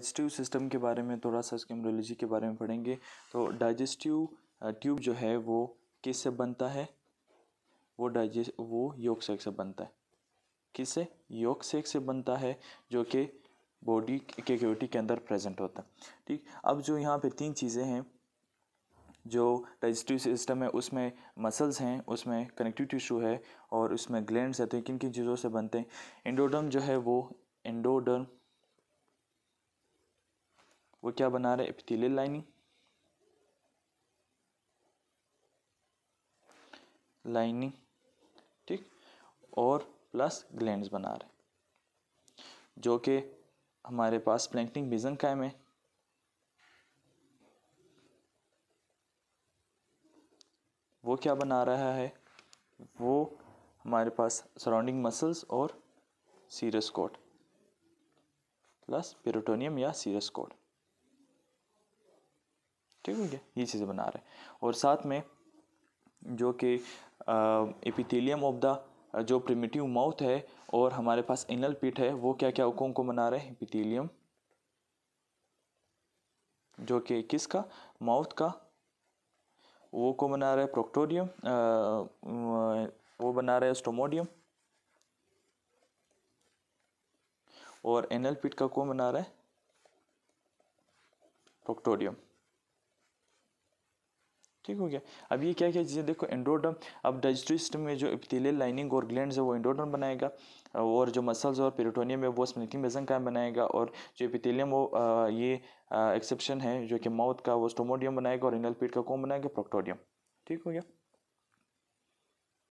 digestive system के बारे में थोड़ा सा इसके एम्ब्रोलॉजी के बारे में पढ़ेंगे तो डाइजेस्टिव ट्यूब जो है वो किस से बनता है वो डाइजेस्ट वो योग सेक से बनता है किस से योग सेक से बनता है जो कि बॉडी के क्योटी के अंदर प्रेजेंट होता है ठीक अब जो यहाँ पे तीन चीज़ें हैं जो डाइजेस्टिव सिस्टम है उसमें मसल्स हैं उसमें कनेक्टिव टिश्यू है और उसमें ग्लैंड्स हैं तो किन किन चीज़ों से बनते हैं इंडोडर्म जो है वो इंडोडर्म वो क्या बना रहे एपिथेलियल लाइनिंग लाइनिंग ठीक और प्लस ग्लैंड बना रहे जो कि हमारे पास प्लैंकटिंग विजन कायम है वो क्या बना रहा है वो हमारे पास सराउंडिंग मसल्स और सीरस कोड प्लस पेरोटोनियम या सीरस कोड ठीक हो गया ये चीज़ें बना रहे हैं और साथ में जो कि एपिथेलियम ऑफ द जो प्रिमिटिव माउथ है और हमारे पास एनल पीठ है वो क्या क्या उकों को बना रहे हैं एपिथेलियम जो कि किसका माउथ का वो को बना रहे प्रोक्टोरियम वो बना रहे स्टोमोडियम और एनल पिट का कौन बना रहा है प्रोक्टोरियम ठीक हो गया अब ये क्या क्या चीज़ें देखो एंडोडर्म अब डाइजेस्टिव सिस्टम में जो एपिथेलियल लाइनिंग और ग्लैंड है वो एंडोडर्म बनाएगा और जो मसल्स और पेरिटोनियम है वो स्मृतिंग बेसन का बनाएगा और जो एपिथेलियम वो ये एक्सेप्शन है जो कि माउथ का वो स्टोमोडियम बनाएगा और इनल पीट का कौन बनाएगा प्रोक्टोडियम ठीक हो गया